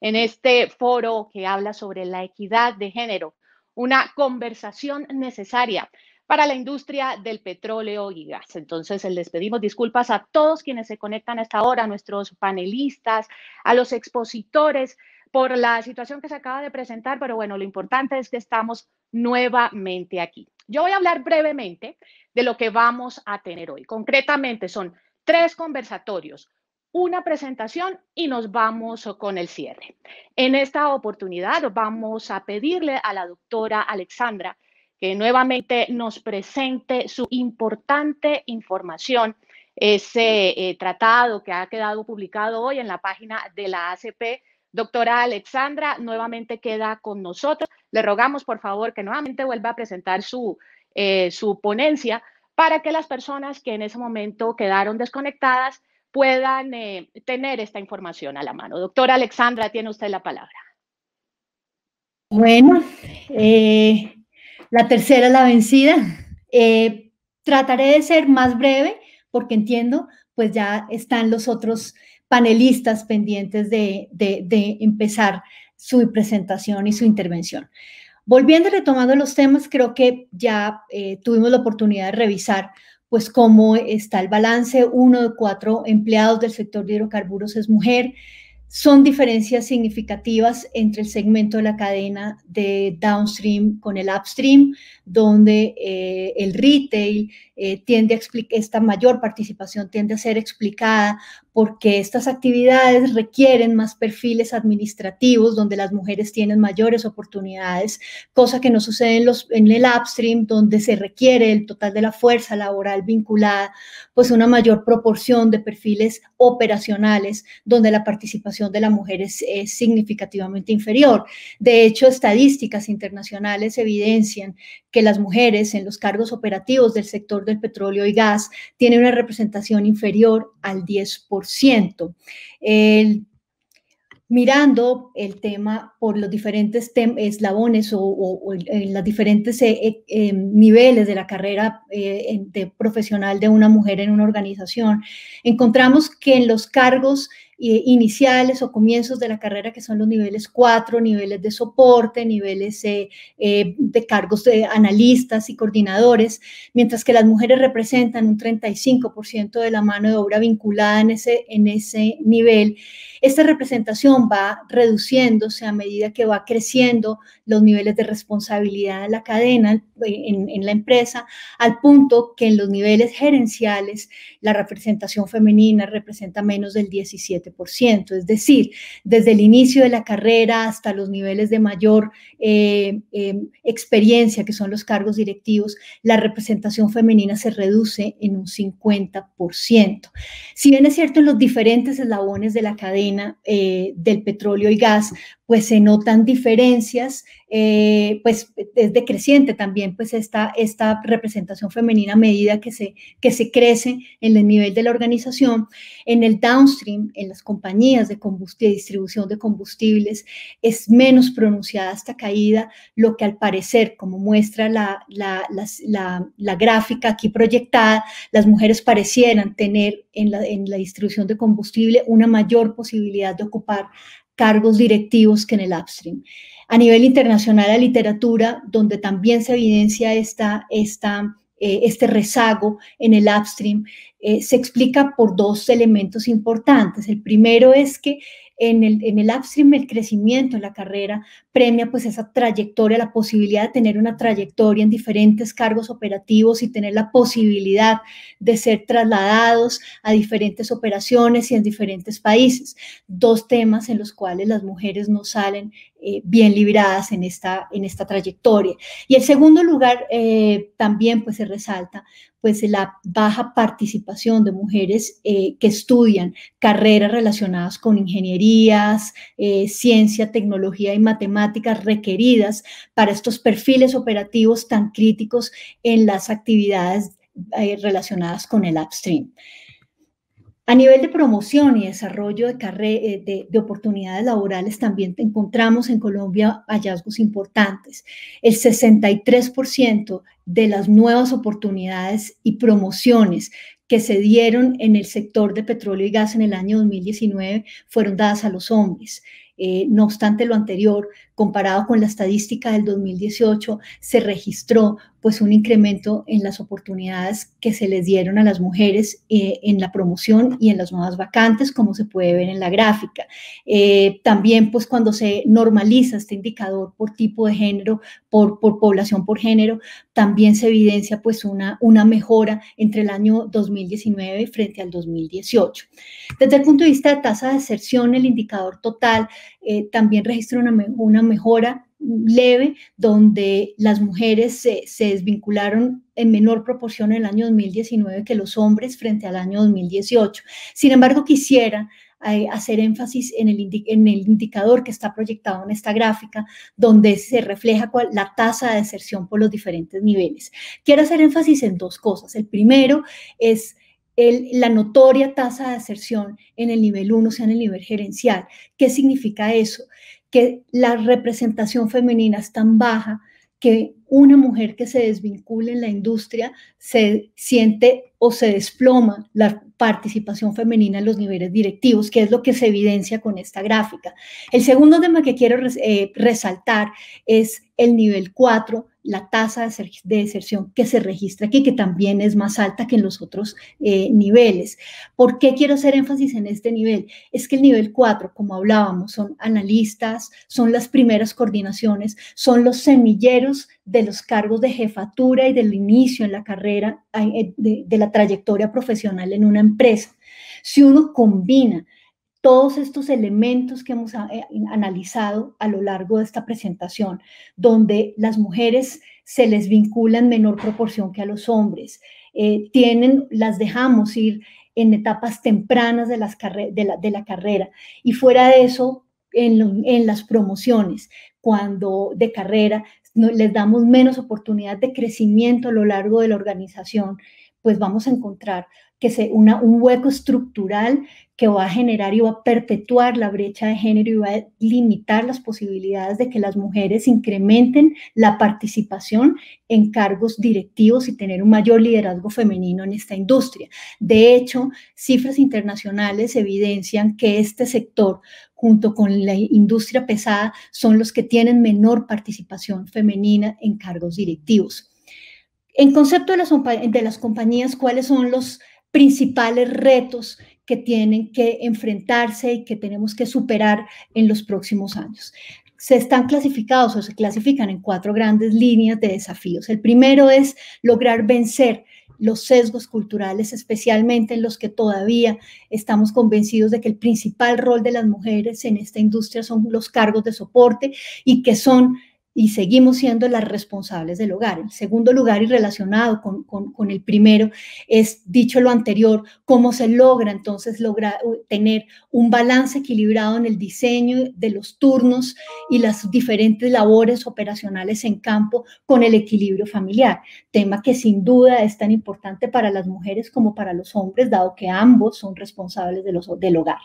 en este foro que habla sobre la equidad de género, una conversación necesaria para la industria del petróleo y gas. Entonces, les pedimos disculpas a todos quienes se conectan hasta ahora, a nuestros panelistas, a los expositores, por la situación que se acaba de presentar, pero bueno, lo importante es que estamos nuevamente aquí. Yo voy a hablar brevemente de lo que vamos a tener hoy. Concretamente, son tres conversatorios, una presentación y nos vamos con el cierre. En esta oportunidad vamos a pedirle a la doctora Alexandra que nuevamente nos presente su importante información, ese eh, tratado que ha quedado publicado hoy en la página de la ACP. Doctora Alexandra, nuevamente queda con nosotros. Le rogamos, por favor, que nuevamente vuelva a presentar su, eh, su ponencia para que las personas que en ese momento quedaron desconectadas puedan eh, tener esta información a la mano. Doctora Alexandra, tiene usted la palabra. Bueno, eh, la tercera la vencida. Eh, trataré de ser más breve porque entiendo, pues ya están los otros panelistas pendientes de, de empezar su presentación y su intervención. Volviendo y retomando los temas, creo que ya tuvimos la oportunidad de revisar pues cómo está el balance, uno de cuatro empleados del sector de hidrocarburos es mujer, son diferencias significativas entre el segmento de la cadena de downstream con el upstream, donde eh, el retail eh, tiende a esta mayor participación tiende a ser explicada porque estas actividades requieren más perfiles administrativos donde las mujeres tienen mayores oportunidades, cosa que no sucede en, los, en el upstream donde se requiere el total de la fuerza laboral vinculada, pues una mayor proporción de perfiles operacionales donde la participación de la mujer es, significativamente inferior. De hecho, estadísticas internacionales evidencian que las mujeres en los cargos operativos del sector del petróleo y gas tienen una representación inferior al 10%. mirando el tema por los diferentes eslabones o, en los diferentes eh, eh, em, niveles de la carrera eh, profesional de una mujer en una organización, encontramos que en los cargos eh, iniciales o comienzos de la carrera, que son los niveles 4, niveles de soporte, niveles eh, eh, de cargos de analistas y coordinadores, mientras que las mujeres representan un 35% de la mano de obra vinculada en ese, en ese nivel. Esta representación va reduciéndose a medida que va creciendo los niveles de responsabilidad de la cadena en la empresa, al punto que en los niveles gerenciales la representación femenina representa menos del 17% es decir, desde el inicio de la carrera hasta los niveles de mayor eh, em, experiencia, que son los cargos directivos, la representación femenina se reduce en un 50%. Si bien es cierto, en los diferentes eslabones de la cadena eh, del petróleo y gas, pues se notan diferencias eh, pues es decreciente también pues esta, esta representación femenina a medida que se, que se crece en el nivel de la organización, en el downstream, en las compañías de, distribución de combustibles, es menos pronunciada esta caída, lo que al parecer, como muestra la, gráfica aquí proyectada, las mujeres parecieran tener en la, en la distribución de combustible una mayor posibilidad de ocupar cargos directivos que en el upstream. A nivel internacional, la literatura, donde también se evidencia esta, eh, este rezago en el upstream, eh, se explica por dos elementos importantes. El primero es que en el, en el upstream el crecimiento en la carrera premia pues esa trayectoria, la posibilidad de tener una trayectoria en diferentes cargos operativos y tener la posibilidad de ser trasladados a diferentes operaciones y en diferentes países. Dos temas en los cuales las mujeres no salen eh, bien libradas en esta, en esta trayectoria. Y el segundo lugar, eh, también pues se resalta pues la baja participación de mujeres eh, que estudian carreras relacionadas con ingenierías, ciencia, tecnología y matemáticas requeridas para estos perfiles operativos tan críticos en las actividades relacionadas con el upstream. A nivel de promoción y desarrollo eh, de, de, oportunidades laborales, también encontramos en Colombia hallazgos importantes. El 63% de las nuevas oportunidades y promociones que se dieron en el sector de petróleo y gas en el año 2019 fueron dadas a los hombres. Eh, no obstante lo anterior, comparado con la estadística del 2018, se registró pues un incremento en las oportunidades que se les dieron a las mujeres eh, en la promoción y en las nuevas vacantes, como se puede ver en la gráfica. Eh, también pues cuando se normaliza este indicador por tipo de género, por, población por género, también se evidencia pues una, una mejora entre el año 2019 frente al 2018. Desde el punto de vista de tasa de deserción, el indicador total eh, también registra una, una mejora leve, donde las mujeres se, desvincularon en menor proporción en el año 2019 que los hombres frente al año 2018. Sin embargo, quisiera eh, hacer énfasis en el, indicador que está proyectado en esta gráfica, donde se refleja la tasa de deserción por los diferentes niveles. Quiero hacer énfasis en dos cosas. El primero es... la notoria tasa de aserción en el nivel 1, o sea, en el nivel gerencial. ¿Qué significa eso? que la representación femenina es tan baja que una mujer que se desvincule en la industria se siente o se desploma la participación femenina en los niveles directivos, que es lo que se evidencia con esta gráfica. El segundo tema que quiero eh, resaltar es el nivel 4, la tasa de deserción que se registra aquí, que también es más alta que en los otros eh, niveles. ¿Por qué quiero hacer énfasis en este nivel? Es que el nivel 4, como hablábamos, son analistas, son las primeras coordinaciones, son los semilleros de los cargos de jefatura y del inicio en la carrera, eh, de, la trayectoria profesional en una empresa. Si uno combina todos estos elementos que hemos eh, analizado a lo largo de esta presentación, donde las mujeres se les vincula en menor proporción que a los hombres, eh, tienen, las dejamos ir en etapas tempranas de, las la, de la carrera. Y fuera de eso, en, en, las promociones cuando de carrera no, les damos menos oportunidad de crecimiento a lo largo de la organización pues vamos a encontrar que se una, un hueco estructural que va a generar y va a perpetuar la brecha de género y va a limitar las posibilidades de que las mujeres incrementen la participación en cargos directivos y tener un mayor liderazgo femenino en esta industria. De hecho, cifras internacionales evidencian que este sector, junto con la industria pesada, son los que tienen menor participación femenina en cargos directivos. En concepto de las, compañías, ¿cuáles son los principales retos que tienen que enfrentarse y que tenemos que superar en los próximos años? se están clasificados o se clasifican en cuatro grandes líneas de desafíos. El primero es lograr vencer los sesgos culturales, especialmente en los que todavía estamos convencidos de que el principal rol de las mujeres en esta industria son los cargos de soporte y que son y seguimos siendo las responsables del hogar. En segundo lugar, y relacionado con, el primero, es, dicho lo anterior, cómo se logra entonces lograr uh, tener un balance equilibrado en el diseño de los turnos y las diferentes labores operacionales en campo con el equilibrio familiar, tema que sin duda es tan importante para las mujeres como para los hombres, dado que ambos son responsables del hogar.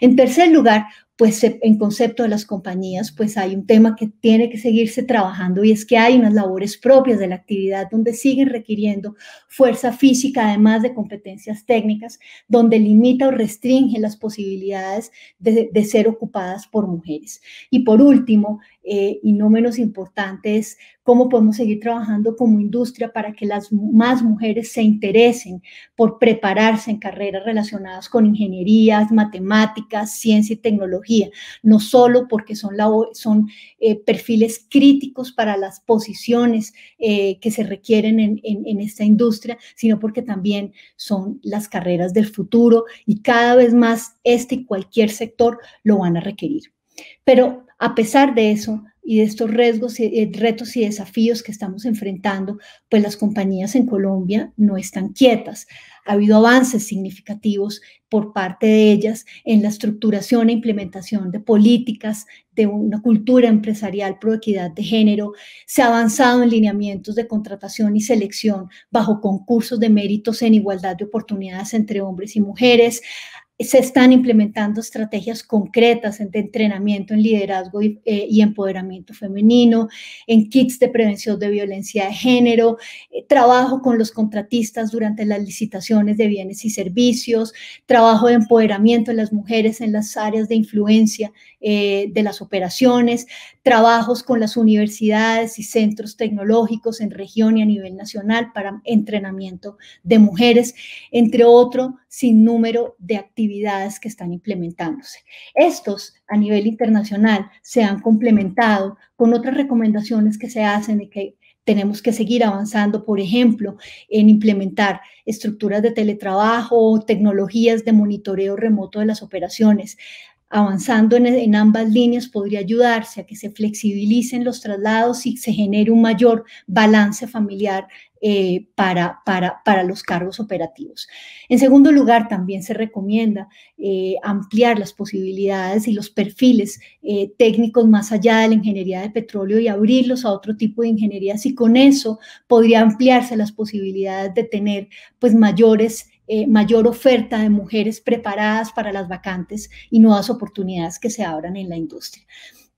En tercer lugar, pues en concepto de las compañías, pues hay un tema que tiene que seguirse trabajando y es que hay unas labores propias de la actividad donde siguen requiriendo fuerza física, además de competencias técnicas, donde limita o restringe las posibilidades de, ser ocupadas por mujeres. Y por último, eh, y no menos importante es cómo podemos seguir trabajando como industria para que las más mujeres se interesen por prepararse en carreras relacionadas con ingenierías, matemáticas, ciencia y tecnología, no solo porque son, son eh, perfiles críticos para las posiciones eh, que se requieren en, en esta industria, sino porque también son las carreras del futuro y cada vez más este y cualquier sector lo van a requerir. Pero a pesar de eso y de estos riesgos, eh, retos y desafíos que estamos enfrentando, pues las compañías en Colombia no están quietas. Ha habido avances significativos por parte de ellas en la estructuración e implementación de políticas de una cultura empresarial pro equidad de género. Se ha avanzado en lineamientos de contratación y selección bajo concursos de méritos en igualdad de oportunidades entre hombres y mujeres se están implementando estrategias concretas de entrenamiento en liderazgo eh, y, empoderamiento femenino, en kits de prevención de violencia de género, eh, trabajo con los contratistas durante las licitaciones de bienes y servicios, trabajo de empoderamiento de las mujeres en las áreas de influencia eh, de las operaciones, trabajos con las universidades y centros tecnológicos en región y a nivel nacional para entrenamiento de mujeres, entre otros sin número de actividades que están implementándose. Estos a nivel internacional se han complementado con otras recomendaciones que se hacen y que tenemos que seguir avanzando, por ejemplo, en implementar estructuras de teletrabajo, tecnologías de monitoreo remoto de las operaciones. Avanzando en, en, ambas líneas podría ayudarse a que se flexibilicen los traslados y se genere un mayor balance familiar eh, para, para, los cargos operativos. En segundo lugar, también se recomienda eh, ampliar las posibilidades y los perfiles eh, técnicos más allá de la ingeniería de petróleo y abrirlos a otro tipo de ingenierías y con eso podría ampliarse las posibilidades de tener pues mayores mayor oferta de mujeres preparadas para las vacantes y nuevas oportunidades que se abran en la industria.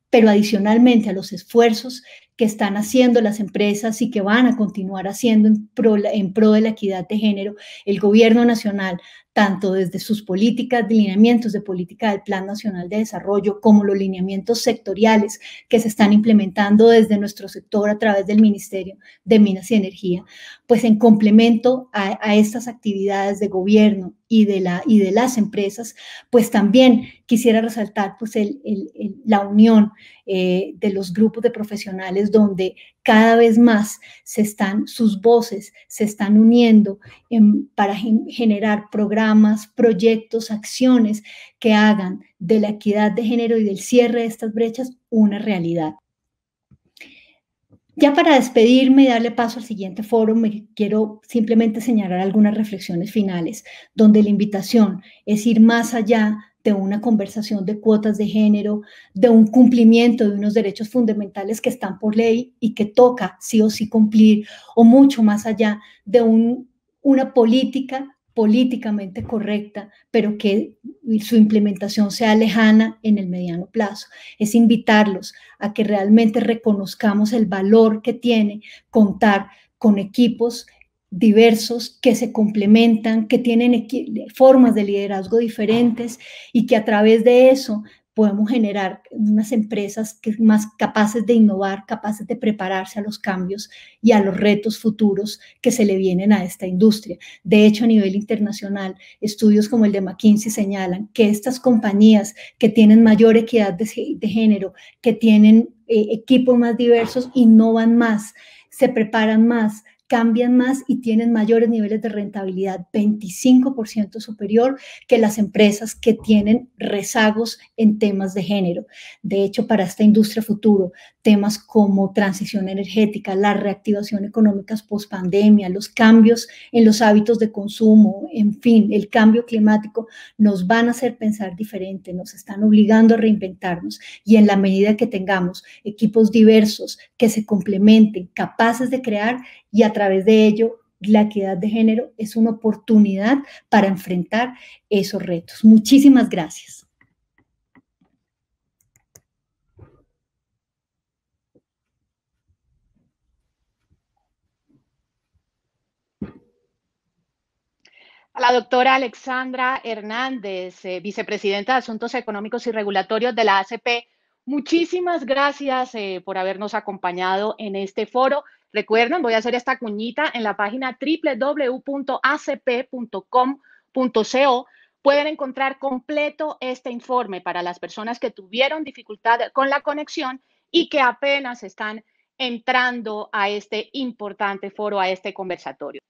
Pero adicionalmente a los esfuerzos que están haciendo las empresas y que van a continuar haciendo en pro, en pro de la equidad de género, el gobierno nacional tanto desde sus políticas de lineamientos de política del Plan Nacional de Desarrollo como los lineamientos sectoriales que se están implementando desde nuestro sector a través del Ministerio de Minas y Energía, pues en complemento a, estas actividades de gobierno y de, la, y de las empresas, pues también quisiera resaltar pues el, la unión eh, de los grupos de profesionales donde cada vez más se están, sus voces se están uniendo para generar programas programas, proyectos, acciones que hagan de la equidad de género y del cierre de estas brechas una realidad. Ya para despedirme y darle paso al siguiente foro, me quiero simplemente señalar algunas reflexiones finales, donde la invitación es ir más allá de una conversación de cuotas de género, de un cumplimiento de unos derechos fundamentales que están por ley y que toca sí o sí cumplir, o mucho más allá de una política políticamente correcta, pero que su implementación sea lejana en el mediano plazo. Es invitarlos a que realmente reconozcamos el valor que tiene contar con equipos diversos que se complementan, que tienen formas de liderazgo diferentes y que a través de eso Podemos generar unas empresas que más capaces de innovar, capaces de prepararse a los cambios y a los retos futuros que se le vienen a esta industria. De hecho, a nivel internacional, estudios como el de McKinsey señalan que estas compañías que tienen mayor equidad de, género, que tienen eh, equipos más diversos, innovan más, se preparan más, cambian más y tienen mayores niveles de rentabilidad, 25% superior que las empresas que tienen rezagos en temas de género. De hecho, para esta industria futuro, temas como transición energética, la reactivación económica post pandemia, los cambios en los hábitos de consumo, en fin, el cambio climático, nos van a hacer pensar diferente, nos están obligando a reinventarnos y en la medida que tengamos equipos diversos que se complementen, capaces de crear y a a través de ello, la equidad de género es una oportunidad para enfrentar esos retos. Muchísimas gracias. A la doctora Alexandra Hernández, eh, vicepresidenta de Asuntos Económicos y Regulatorios de la ACP, Muchísimas gracias eh, por habernos acompañado en este foro. Recuerden, voy a hacer esta cuñita en la página www.acp.com.co. Pueden encontrar completo este informe para las personas que tuvieron dificultad con la conexión y que apenas están entrando a este importante foro, a este conversatorio.